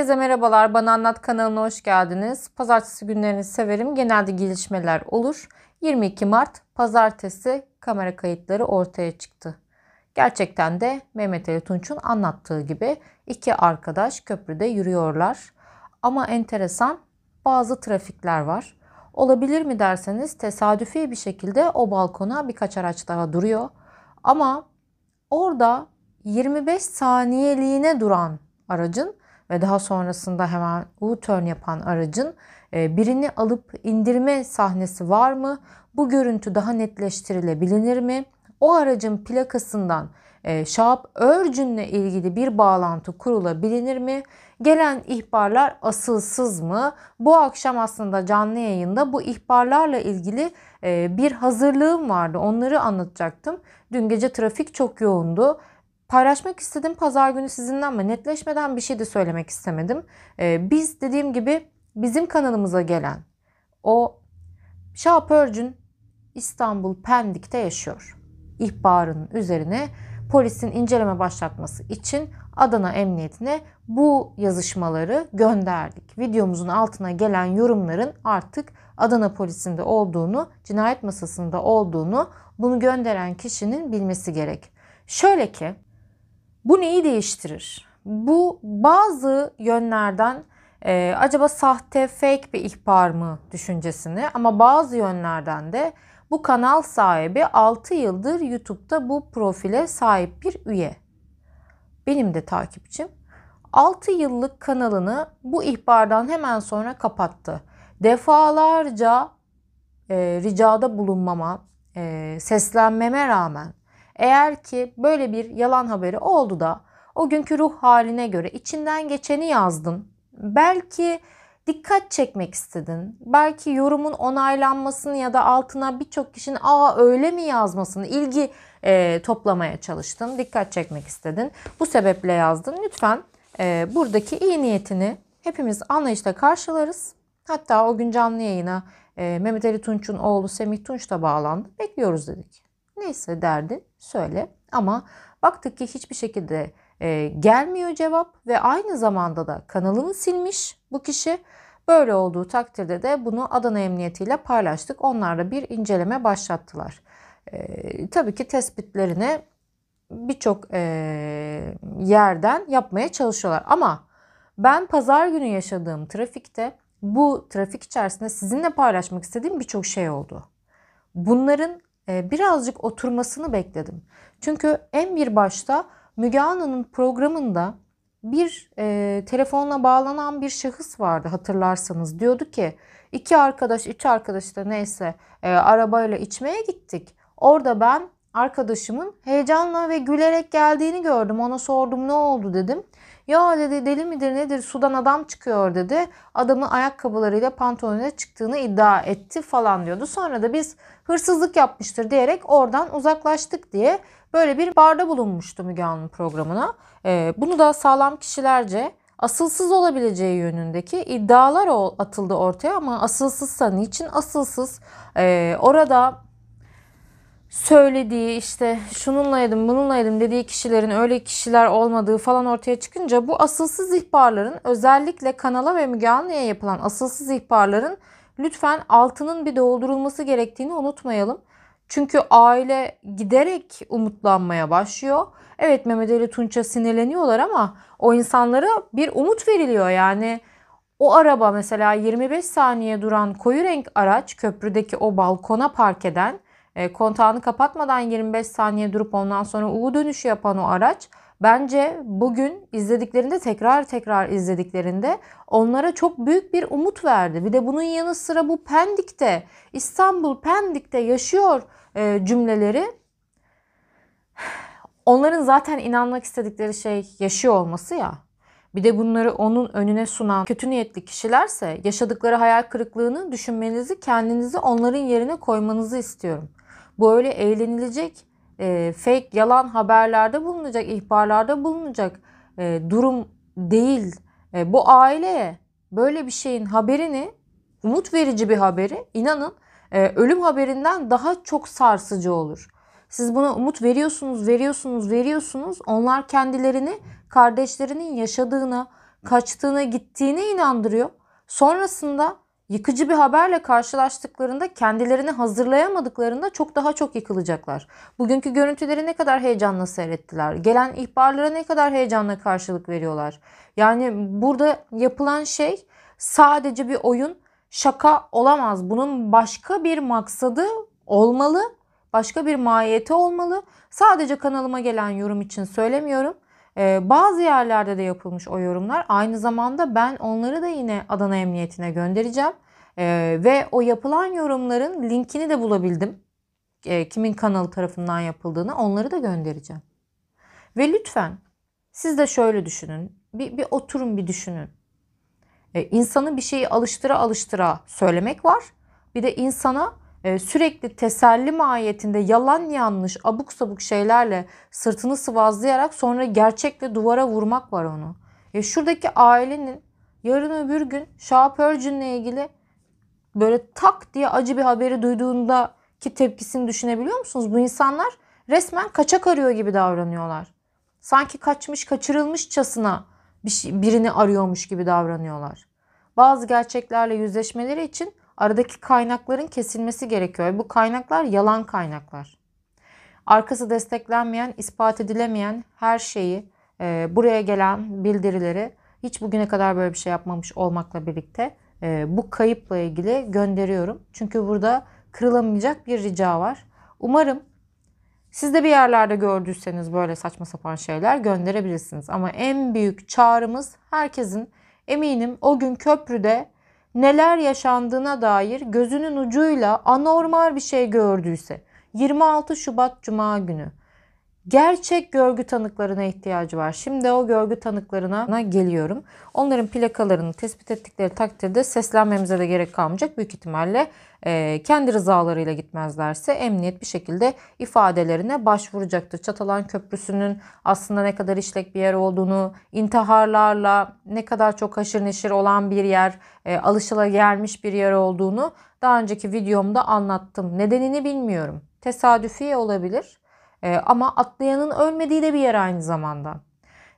Herkese merhabalar. Bana Anlat kanalına hoş geldiniz. Pazartesi günlerini severim. Genelde gelişmeler olur. 22 Mart pazartesi kamera kayıtları ortaya çıktı. Gerçekten de Mehmet Ali Tunç'un anlattığı gibi iki arkadaş köprüde yürüyorlar. Ama enteresan bazı trafikler var. Olabilir mi derseniz tesadüfi bir şekilde o balkona birkaç araç daha duruyor. Ama orada 25 saniyeliğine duran aracın ve daha sonrasında hemen U-turn yapan aracın e, birini alıp indirme sahnesi var mı? Bu görüntü daha netleştirilebilir mi? O aracın plakasından e, Şahap Örcün'le ilgili bir bağlantı kurulabilir mi? Gelen ihbarlar asılsız mı? Bu akşam aslında canlı yayında bu ihbarlarla ilgili e, bir hazırlığım vardı. Onları anlatacaktım. Dün gece trafik çok yoğundu. Paylaşmak istedim pazar günü sizinle ama netleşmeden bir şey de söylemek istemedim. Ee, biz dediğim gibi bizim kanalımıza gelen o şapörcün İstanbul Pendik'te yaşıyor. İhbarının üzerine polisin inceleme başlatması için Adana Emniyetine bu yazışmaları gönderdik. Videomuzun altına gelen yorumların artık Adana polisinde olduğunu, cinayet masasında olduğunu bunu gönderen kişinin bilmesi gerek. Şöyle ki bu neyi değiştirir? Bu bazı yönlerden e, acaba sahte, fake bir ihbar mı düşüncesini ama bazı yönlerden de bu kanal sahibi 6 yıldır YouTube'da bu profile sahip bir üye. Benim de takipçim. 6 yıllık kanalını bu ihbardan hemen sonra kapattı. Defalarca e, ricada bulunmama, e, seslenmeme rağmen eğer ki böyle bir yalan haberi oldu da o günkü ruh haline göre içinden geçeni yazdın. Belki dikkat çekmek istedin. Belki yorumun onaylanmasını ya da altına birçok kişinin aa öyle mi yazmasını ilgi e, toplamaya çalıştın. Dikkat çekmek istedin. Bu sebeple yazdın. Lütfen e, buradaki iyi niyetini hepimiz anlayışla karşılarız. Hatta o gün canlı yayına e, Mehmet Ali Tunç'un oğlu Semih Tunç da bağlandı. Bekliyoruz dedik. Neyse derdin söyle ama baktık ki hiçbir şekilde e, gelmiyor cevap ve aynı zamanda da kanalını silmiş bu kişi. Böyle olduğu takdirde de bunu Adana Emniyeti ile paylaştık. onlarla bir inceleme başlattılar. E, tabii ki tespitlerini birçok e, yerden yapmaya çalışıyorlar. Ama ben pazar günü yaşadığım trafikte bu trafik içerisinde sizinle paylaşmak istediğim birçok şey oldu. Bunların e, birazcık oturmasını bekledim. Çünkü en bir başta Müge Anlı'nın programında bir e, telefonla bağlanan bir şahıs vardı hatırlarsanız. Diyordu ki iki arkadaş, üç arkadaş da neyse e, arabayla içmeye gittik. Orada ben arkadaşımın heyecanla ve gülerek geldiğini gördüm. Ona sordum ne oldu dedim. Ya dedi deli midir nedir sudan adam çıkıyor dedi. Adamı ayakkabılarıyla pantolonuyla çıktığını iddia etti falan diyordu. Sonra da biz hırsızlık yapmıştır diyerek oradan uzaklaştık diye böyle bir barda bulunmuştu Müge Hanım programına. Ee, bunu da sağlam kişilerce asılsız olabileceği yönündeki iddialar atıldı ortaya ama asılsızsa niçin asılsız? Ee, orada söylediği işte şununla yedim dediği kişilerin öyle kişiler olmadığı falan ortaya çıkınca bu asılsız ihbarların özellikle kanala ve Müge Anlı'ya yapılan asılsız ihbarların lütfen altının bir doldurulması gerektiğini unutmayalım. Çünkü aile giderek umutlanmaya başlıyor. Evet Mehmet Ali Tunç'a sinirleniyorlar ama o insanlara bir umut veriliyor. Yani o araba mesela 25 saniye duran koyu renk araç köprüdeki o balkona park eden e, kontağını kapatmadan 25 saniye durup ondan sonra U dönüşü yapan o araç bence bugün izlediklerinde tekrar tekrar izlediklerinde onlara çok büyük bir umut verdi. Bir de bunun yanı sıra bu Pendik'te İstanbul Pendik'te yaşıyor e, cümleleri onların zaten inanmak istedikleri şey yaşıyor olması ya. Bir de bunları onun önüne sunan kötü niyetli kişilerse yaşadıkları hayal kırıklığını düşünmenizi, kendinizi onların yerine koymanızı istiyorum. Bu öyle eğlenilecek, e, fake yalan haberlerde bulunacak, ihbarlarda bulunacak e, durum değil. E, bu aileye böyle bir şeyin haberini, umut verici bir haberi inanın e, ölüm haberinden daha çok sarsıcı olur. Siz buna umut veriyorsunuz, veriyorsunuz, veriyorsunuz. Onlar kendilerini kardeşlerinin yaşadığına, kaçtığına, gittiğine inandırıyor. Sonrasında yıkıcı bir haberle karşılaştıklarında kendilerini hazırlayamadıklarında çok daha çok yıkılacaklar. Bugünkü görüntüleri ne kadar heyecanla seyrettiler. Gelen ihbarlara ne kadar heyecanla karşılık veriyorlar. Yani burada yapılan şey sadece bir oyun, şaka olamaz. Bunun başka bir maksadı olmalı, başka bir mahiyeti olmalı. Sadece kanalıma gelen yorum için söylemiyorum. Ee, bazı yerlerde de yapılmış o yorumlar. Aynı zamanda ben onları da yine Adana Emniyetine göndereceğim. Ee, ve o yapılan yorumların linkini de bulabildim. Ee, kimin kanalı tarafından yapıldığını onları da göndereceğim. Ve lütfen siz de şöyle düşünün. Bir, bir oturun bir düşünün. E, bir şeyi alıştıra alıştıra söylemek var. Bir de insana ee, sürekli teselli mahiyetinde yalan yanlış abuk sabuk şeylerle sırtını sıvazlayarak sonra gerçekle duvara vurmak var onu. Ya e, şuradaki ailenin yarın öbür gün Şahapörcün'le ilgili böyle tak diye acı bir haberi duyduğunda ki tepkisini düşünebiliyor musunuz? Bu insanlar resmen kaçak arıyor gibi davranıyorlar. Sanki kaçmış kaçırılmışçasına bir şey, birini arıyormuş gibi davranıyorlar. Bazı gerçeklerle yüzleşmeleri için aradaki kaynakların kesilmesi gerekiyor. Bu kaynaklar yalan kaynaklar. Arkası desteklenmeyen, ispat edilemeyen her şeyi, e, buraya gelen bildirileri hiç bugüne kadar böyle bir şey yapmamış olmakla birlikte e, bu kayıpla ilgili gönderiyorum. Çünkü burada kırılamayacak bir rica var. Umarım siz de bir yerlerde gördüyseniz böyle saçma sapan şeyler gönderebilirsiniz. Ama en büyük çağrımız herkesin eminim o gün köprüde neler yaşandığına dair gözünün ucuyla anormal bir şey gördüyse 26 Şubat Cuma günü gerçek görgü tanıklarına ihtiyacı var. Şimdi o görgü tanıklarına geliyorum. Onların plakalarını tespit ettikleri takdirde seslenmemize de gerek kalmayacak. Büyük ihtimalle e, kendi rızalarıyla gitmezlerse emniyet bir şekilde ifadelerine başvuracaktır. Çatalan Köprüsü'nün aslında ne kadar işlek bir yer olduğunu, intiharlarla ne kadar çok haşır neşir olan bir yer, e, alışılagelmiş bir yer olduğunu daha önceki videomda anlattım. Nedenini bilmiyorum. Tesadüfi olabilir e, ama atlayanın ölmediği de bir yer aynı zamanda.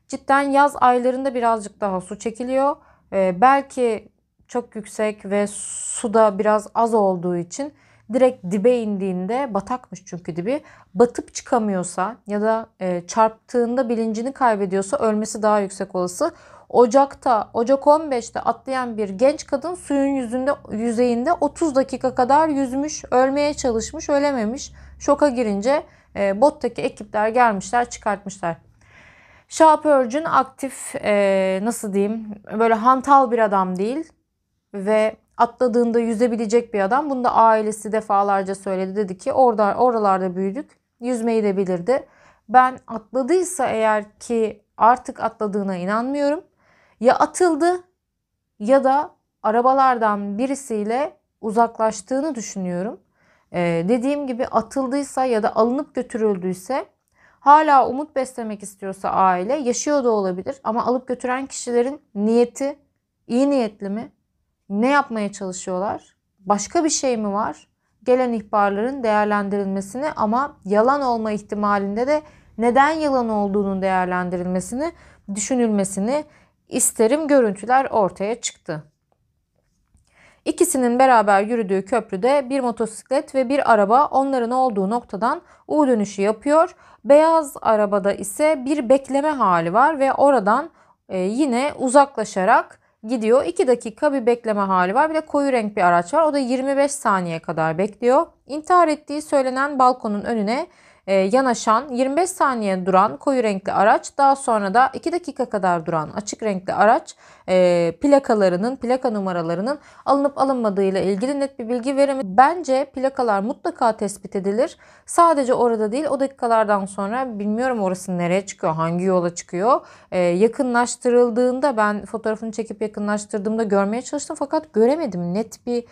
Cidden yaz aylarında birazcık daha su çekiliyor. E, belki çok yüksek ve suda biraz az olduğu için direkt dibe indiğinde batakmış çünkü dibi batıp çıkamıyorsa ya da e, çarptığında bilincini kaybediyorsa ölmesi daha yüksek olası. Ocak'ta Ocak 15'te atlayan bir genç kadın suyun yüzünde yüzeyinde 30 dakika kadar yüzmüş, ölmeye çalışmış, ölememiş. Şoka girince e, bottaki ekipler gelmişler çıkartmışlar. Şapörcün aktif e, nasıl diyeyim böyle hantal bir adam değil ve atladığında yüzebilecek bir adam. Bunu da ailesi defalarca söyledi. Dedi ki orada oralarda büyüdük. Yüzmeyi de bilirdi. Ben atladıysa eğer ki artık atladığına inanmıyorum. Ya atıldı ya da arabalardan birisiyle uzaklaştığını düşünüyorum. Ee, dediğim gibi atıldıysa ya da alınıp götürüldüyse hala umut beslemek istiyorsa aile yaşıyor da olabilir ama alıp götüren kişilerin niyeti iyi niyetli mi? Ne yapmaya çalışıyorlar? Başka bir şey mi var? Gelen ihbarların değerlendirilmesini ama yalan olma ihtimalinde de neden yalan olduğunun değerlendirilmesini, düşünülmesini isterim görüntüler ortaya çıktı. İkisinin beraber yürüdüğü köprüde bir motosiklet ve bir araba onların olduğu noktadan U dönüşü yapıyor. Beyaz arabada ise bir bekleme hali var ve oradan e, yine uzaklaşarak gidiyor. 2 dakika bir bekleme hali var. Bir de koyu renk bir araç var. O da 25 saniye kadar bekliyor. İntihar ettiği söylenen balkonun önüne ee, yanaşan 25 saniye duran koyu renkli araç daha sonra da 2 dakika kadar duran açık renkli araç ee, plakalarının plaka numaralarının alınıp alınmadığıyla ilgili net bir bilgi veremedi. Bence plakalar mutlaka tespit edilir. Sadece orada değil o dakikalardan sonra bilmiyorum orası nereye çıkıyor hangi yola çıkıyor. Ee, yakınlaştırıldığında ben fotoğrafını çekip yakınlaştırdığımda görmeye çalıştım fakat göremedim net bir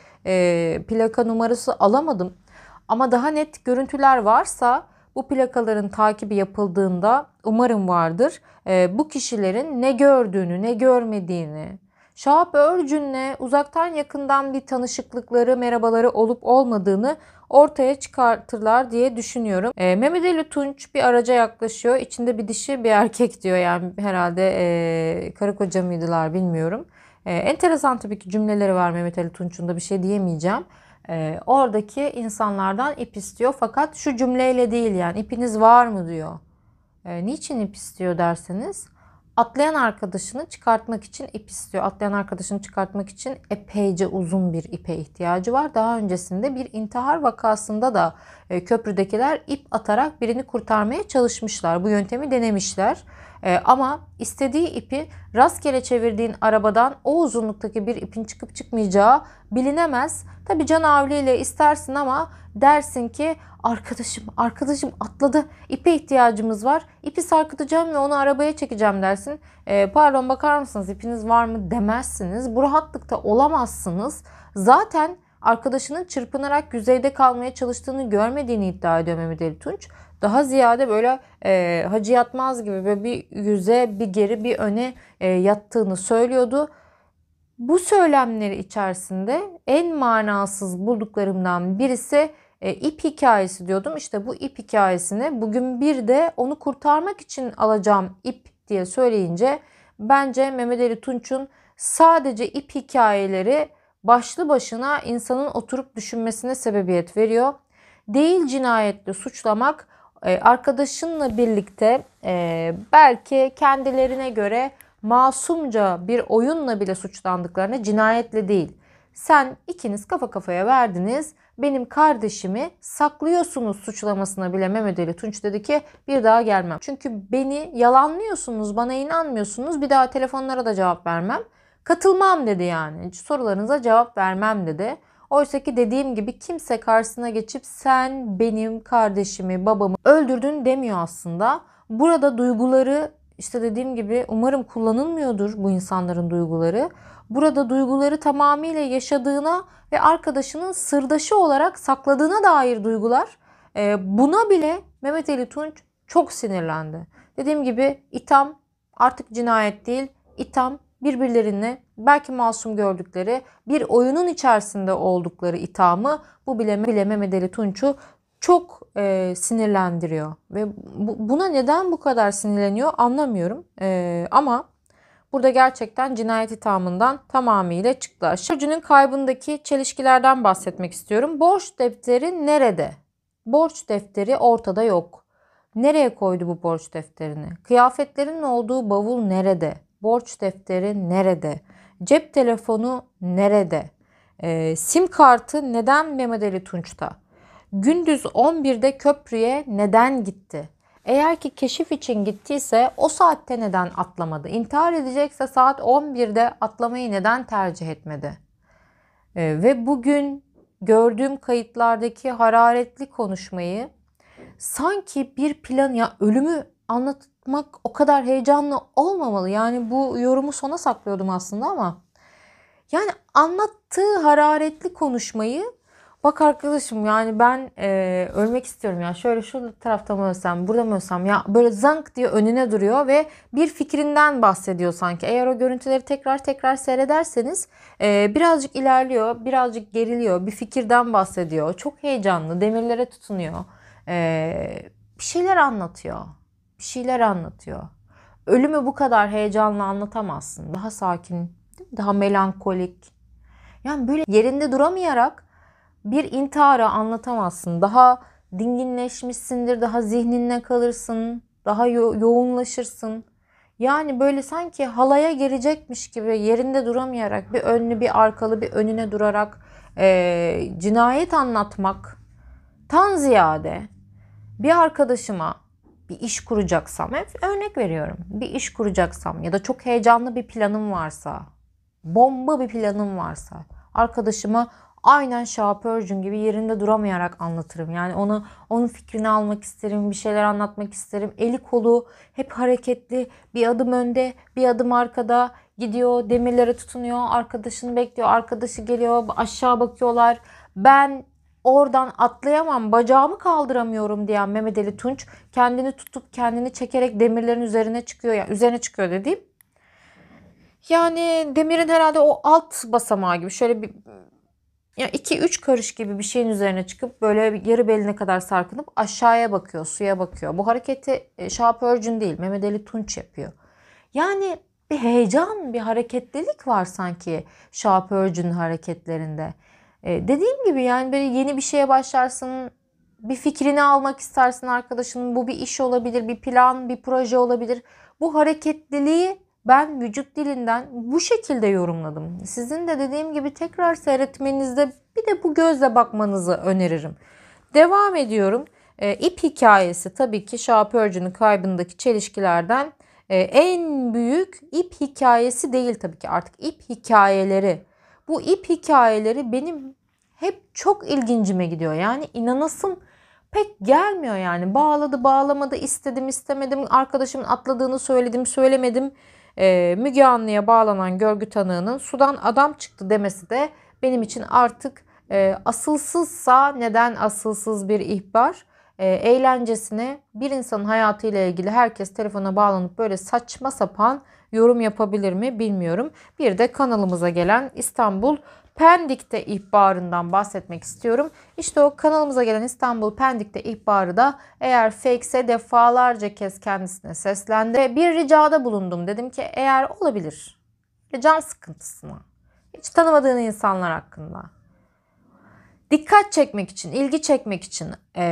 plaka numarası alamadım. Ama daha net görüntüler varsa bu plakaların takibi yapıldığında umarım vardır. Ee, bu kişilerin ne gördüğünü, ne görmediğini, Şahap Örcün'le uzaktan yakından bir tanışıklıkları, merhabaları olup olmadığını ortaya çıkartırlar diye düşünüyorum. E, Mehmet Ali Tunç bir araca yaklaşıyor. İçinde bir dişi bir erkek diyor yani herhalde e, karı koca mıydılar bilmiyorum. E, enteresan tabii ki cümleleri var Mehmet Ali Tunç'un da bir şey diyemeyeceğim e, oradaki insanlardan ip istiyor fakat şu cümleyle değil yani ipiniz var mı diyor. E, niçin ip istiyor derseniz atlayan arkadaşını çıkartmak için ip istiyor. Atlayan arkadaşını çıkartmak için epeyce uzun bir ipe ihtiyacı var. Daha öncesinde bir intihar vakasında da e, köprüdekiler ip atarak birini kurtarmaya çalışmışlar. Bu yöntemi denemişler. E, ama istediği ipi rastgele çevirdiğin arabadan o uzunluktaki bir ipin çıkıp çıkmayacağı bilinemez. Tabi can avliyle istersin ama dersin ki arkadaşım arkadaşım atladı ipe ihtiyacımız var İpi sarkıtacağım ve onu arabaya çekeceğim dersin. E, pardon bakar mısınız ipiniz var mı demezsiniz. Bu rahatlıkta olamazsınız. Zaten arkadaşının çırpınarak yüzeyde kalmaya çalıştığını görmediğini iddia ediyor Mehmet Ali Tunç. Daha ziyade böyle e, hacı yatmaz gibi böyle bir yüze bir geri bir öne e, yattığını söylüyordu. Bu söylemleri içerisinde en manasız bulduklarımdan birisi e, ip hikayesi diyordum. İşte bu ip hikayesini bugün bir de onu kurtarmak için alacağım ip diye söyleyince bence Mehmet Ali Tunç'un sadece ip hikayeleri başlı başına insanın oturup düşünmesine sebebiyet veriyor. Değil cinayetle suçlamak e, arkadaşınla birlikte e, belki kendilerine göre masumca bir oyunla bile suçlandıklarını cinayetle değil. Sen ikiniz kafa kafaya verdiniz. Benim kardeşimi saklıyorsunuz suçlamasına bile Mehmet Ali Tunç dedi ki bir daha gelmem. Çünkü beni yalanlıyorsunuz, bana inanmıyorsunuz. Bir daha telefonlara da cevap vermem. Katılmam dedi yani. Sorularınıza cevap vermem dedi. Oysa ki dediğim gibi kimse karşısına geçip sen benim kardeşimi, babamı öldürdün demiyor aslında. Burada duyguları işte dediğim gibi umarım kullanılmıyordur bu insanların duyguları. Burada duyguları tamamıyla yaşadığına ve arkadaşının sırdaşı olarak sakladığına dair duygular. Ee, buna bile Mehmet Ali Tunç çok sinirlendi. Dediğim gibi itam artık cinayet değil, itham birbirlerine belki masum gördükleri bir oyunun içerisinde oldukları ithamı bu bileme bileme medeli Tunç'u çok e, sinirlendiriyor ve bu, buna neden bu kadar sinirleniyor anlamıyorum e, ama burada gerçekten cinayet ithamından tamamıyla çıktı. Aşırıcının kaybındaki çelişkilerden bahsetmek istiyorum. Borç defteri nerede? Borç defteri ortada yok. Nereye koydu bu borç defterini? Kıyafetlerin olduğu bavul nerede? Borç defteri nerede? Cep telefonu nerede? E, sim kartı neden Mehmet Ali Tunç'ta? Gündüz 11'de köprüye neden gitti? Eğer ki keşif için gittiyse o saatte neden atlamadı? İntihar edecekse saat 11'de atlamayı neden tercih etmedi? E, ve bugün gördüğüm kayıtlardaki hararetli konuşmayı sanki bir plan ya ölümü anlatmak o kadar heyecanlı olmamalı. Yani bu yorumu sona saklıyordum aslında ama. Yani anlattığı hararetli konuşmayı bak arkadaşım yani ben e, ölmek istiyorum ya şöyle şu tarafta mı ölsem burada mı ölsem ya böyle zank diye önüne duruyor ve bir fikrinden bahsediyor sanki. Eğer o görüntüleri tekrar tekrar seyrederseniz e, birazcık ilerliyor birazcık geriliyor bir fikirden bahsediyor çok heyecanlı demirlere tutunuyor e, bir şeyler anlatıyor bir şeyler anlatıyor. Ölümü bu kadar heyecanla anlatamazsın. Daha sakin, daha melankolik. Yani böyle yerinde duramayarak bir intihara anlatamazsın. Daha dinginleşmişsindir, daha zihninle kalırsın, daha yo- yoğunlaşırsın. Yani böyle sanki halaya gelecekmiş gibi yerinde duramayarak bir önlü bir arkalı bir önüne durarak e, cinayet anlatmak tan ziyade bir arkadaşıma bir iş kuracaksam, hep örnek veriyorum. Bir iş kuracaksam ya da çok heyecanlı bir planım varsa, bomba bir planım varsa arkadaşıma aynen şapörcün gibi yerinde duramayarak anlatırım. Yani ona onun fikrini almak isterim, bir şeyler anlatmak isterim. Eli kolu hep hareketli, bir adım önde, bir adım arkada gidiyor, demirlere tutunuyor, arkadaşını bekliyor, arkadaşı geliyor, aşağı bakıyorlar. Ben oradan atlayamam, bacağımı kaldıramıyorum diyen Mehmet Ali Tunç kendini tutup kendini çekerek demirlerin üzerine çıkıyor. Yani üzerine çıkıyor dediğim. Yani demirin herhalde o alt basamağı gibi şöyle bir ya iki üç karış gibi bir şeyin üzerine çıkıp böyle yarı beline kadar sarkınıp aşağıya bakıyor, suya bakıyor. Bu hareketi e, şapörcün değil, Mehmet Ali Tunç yapıyor. Yani bir heyecan, bir hareketlilik var sanki şapörcün hareketlerinde. E, dediğim gibi yani böyle yeni bir şeye başlarsın, bir fikrini almak istersin arkadaşının. Bu bir iş olabilir, bir plan, bir proje olabilir. Bu hareketliliği ben vücut dilinden bu şekilde yorumladım. Sizin de dediğim gibi tekrar seyretmenizde bir de bu gözle bakmanızı öneririm. Devam ediyorum. E, ip hikayesi tabii ki Şapörcü'nün kaybındaki çelişkilerden e, en büyük ip hikayesi değil tabii ki artık ip hikayeleri bu ip hikayeleri benim hep çok ilgincime gidiyor. Yani inanasım pek gelmiyor yani. Bağladı bağlamadı istedim istemedim. Arkadaşımın atladığını söyledim söylemedim. Ee, Müge Anlı'ya bağlanan görgü tanığının sudan adam çıktı demesi de benim için artık e, asılsızsa neden asılsız bir ihbar? E, eğlencesine bir insanın hayatıyla ilgili herkes telefona bağlanıp böyle saçma sapan yorum yapabilir mi bilmiyorum. Bir de kanalımıza gelen İstanbul Pendik'te ihbarından bahsetmek istiyorum. İşte o kanalımıza gelen İstanbul Pendik'te ihbarı da eğer fakese defalarca kez kendisine seslendi ve bir ricada bulundum. Dedim ki eğer olabilir can sıkıntısına, hiç tanımadığın insanlar hakkında. Dikkat çekmek için, ilgi çekmek için, e,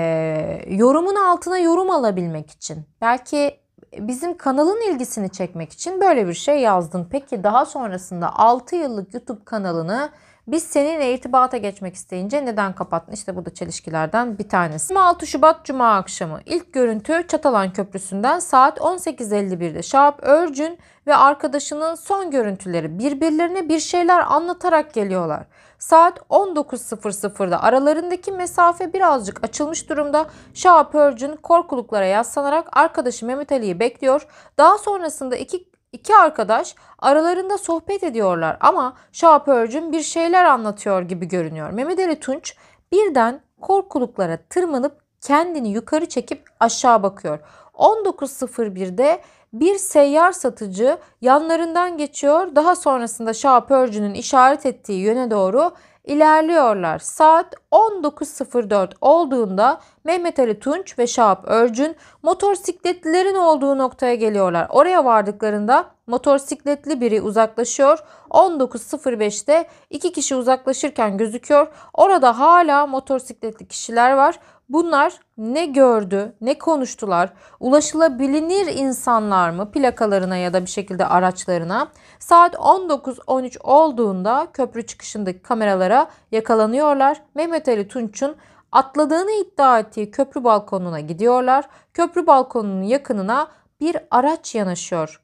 yorumun altına yorum alabilmek için. Belki bizim kanalın ilgisini çekmek için böyle bir şey yazdın. Peki daha sonrasında 6 yıllık YouTube kanalını biz seninle irtibata geçmek isteyince neden kapattın? İşte bu da çelişkilerden bir tanesi. 26 Şubat Cuma akşamı ilk görüntü Çatalan Köprüsü'nden saat 18.51'de Şahap Örcün ve arkadaşının son görüntüleri birbirlerine bir şeyler anlatarak geliyorlar. Saat 19.00'da aralarındaki mesafe birazcık açılmış durumda. Şahap Örcün korkuluklara yaslanarak arkadaşı Mehmet Ali'yi bekliyor. Daha sonrasında iki İki arkadaş aralarında sohbet ediyorlar ama şapörcün bir şeyler anlatıyor gibi görünüyor. Mehmet Ali Tunç birden korkuluklara tırmanıp kendini yukarı çekip aşağı bakıyor. 19.01'de bir seyyar satıcı yanlarından geçiyor. Daha sonrasında şapörcünün işaret ettiği yöne doğru ilerliyorlar. Saat 19.04 olduğunda Mehmet Ali Tunç ve Şahap Örcün motosikletlilerin olduğu noktaya geliyorlar. Oraya vardıklarında motosikletli biri uzaklaşıyor. 19.05'te iki kişi uzaklaşırken gözüküyor. Orada hala motosikletli kişiler var. Bunlar ne gördü, ne konuştular, ulaşılabilir insanlar mı plakalarına ya da bir şekilde araçlarına? Saat 19.13 olduğunda köprü çıkışındaki kameralara yakalanıyorlar. Mehmet Ali Tunç'un atladığını iddia ettiği köprü balkonuna gidiyorlar. Köprü balkonunun yakınına bir araç yanaşıyor.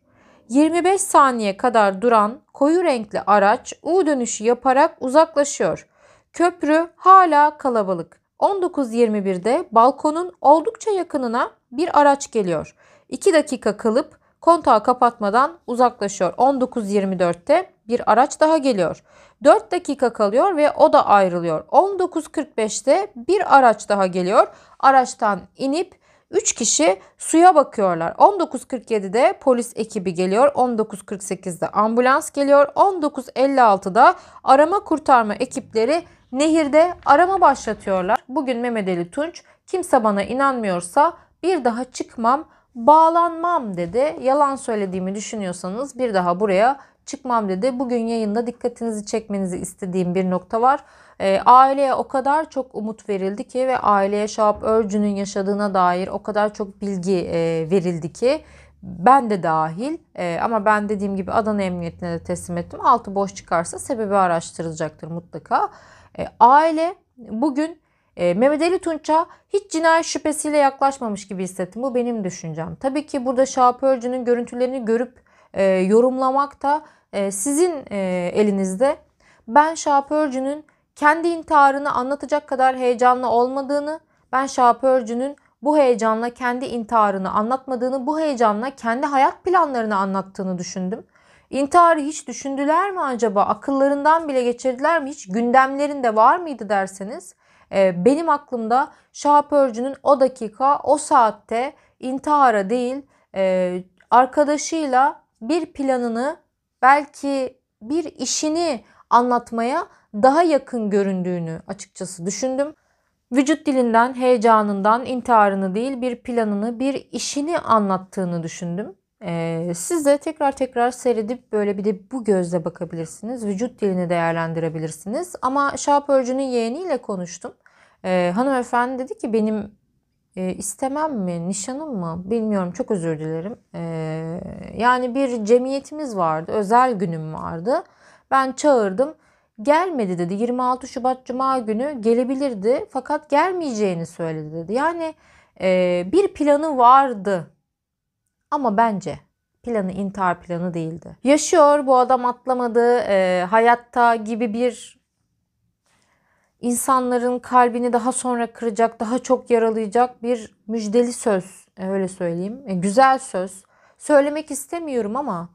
25 saniye kadar duran koyu renkli araç U dönüşü yaparak uzaklaşıyor. Köprü hala kalabalık. 19.21'de balkonun oldukça yakınına bir araç geliyor. 2 dakika kalıp kontağı kapatmadan uzaklaşıyor. 19.24'te bir araç daha geliyor. 4 dakika kalıyor ve o da ayrılıyor. 19.45'te bir araç daha geliyor. Araçtan inip 3 kişi suya bakıyorlar. 19.47'de polis ekibi geliyor. 19.48'de ambulans geliyor. 19.56'da arama kurtarma ekipleri Nehirde arama başlatıyorlar. Bugün Mehmet Ali Tunç kimse bana inanmıyorsa bir daha çıkmam bağlanmam dedi. Yalan söylediğimi düşünüyorsanız bir daha buraya çıkmam dedi. Bugün yayında dikkatinizi çekmenizi istediğim bir nokta var. E, aileye o kadar çok umut verildi ki ve aileye Şahap Örcü'nün yaşadığına dair o kadar çok bilgi e, verildi ki ben de dahil e, ama ben dediğim gibi Adana Emniyetine de teslim ettim. Altı boş çıkarsa sebebi araştırılacaktır mutlaka. E, aile bugün e, Mehmet Ali Tunç'a hiç cinayet şüphesiyle yaklaşmamış gibi hissettim. Bu benim düşüncem. Tabii ki burada Şahapörcü'nün görüntülerini görüp e, yorumlamak da e, sizin e, elinizde. Ben Şahapörcü'nün kendi intiharını anlatacak kadar heyecanlı olmadığını, ben Şahapörcü'nün bu heyecanla kendi intiharını anlatmadığını, bu heyecanla kendi hayat planlarını anlattığını düşündüm. İntiharı hiç düşündüler mi acaba? Akıllarından bile geçirdiler mi? Hiç gündemlerinde var mıydı derseniz e, benim aklımda şahapörcünün o dakika o saatte intihara değil e, arkadaşıyla bir planını belki bir işini anlatmaya daha yakın göründüğünü açıkçası düşündüm. Vücut dilinden, heyecanından intiharını değil bir planını, bir işini anlattığını düşündüm. Ee, siz de tekrar tekrar seyredip böyle bir de bu gözle bakabilirsiniz. Vücut dilini değerlendirebilirsiniz. Ama şapörcünün yeğeniyle konuştum. Ee, hanımefendi dedi ki benim e, istemem mi, nişanım mı bilmiyorum çok özür dilerim. Ee, yani bir cemiyetimiz vardı, özel günüm vardı. Ben çağırdım. Gelmedi dedi. 26 Şubat Cuma günü gelebilirdi fakat gelmeyeceğini söyledi dedi. Yani e, bir planı vardı ama bence planı intihar planı değildi. Yaşıyor bu adam atlamadı e, hayatta gibi bir insanların kalbini daha sonra kıracak, daha çok yaralayacak bir müjdeli söz e, öyle söyleyeyim. E, güzel söz. Söylemek istemiyorum ama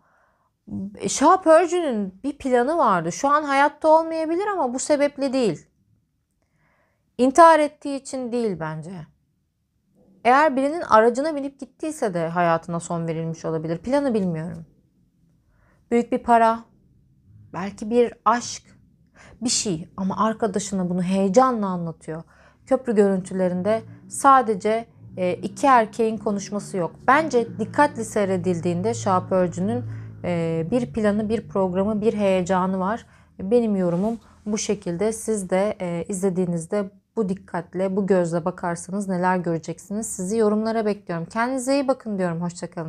Şah e, Pörcü'nün bir planı vardı. Şu an hayatta olmayabilir ama bu sebeple değil. İntihar ettiği için değil bence. Eğer birinin aracına binip gittiyse de hayatına son verilmiş olabilir. Planı bilmiyorum. Büyük bir para, belki bir aşk, bir şey ama arkadaşına bunu heyecanla anlatıyor. Köprü görüntülerinde sadece e, iki erkeğin konuşması yok. Bence dikkatli seyredildiğinde şapörcünün e, bir planı, bir programı, bir heyecanı var. Benim yorumum bu şekilde. Siz de e, izlediğinizde bu dikkatle, bu gözle bakarsanız neler göreceksiniz. Sizi yorumlara bekliyorum. Kendinize iyi bakın diyorum. Hoşçakalın.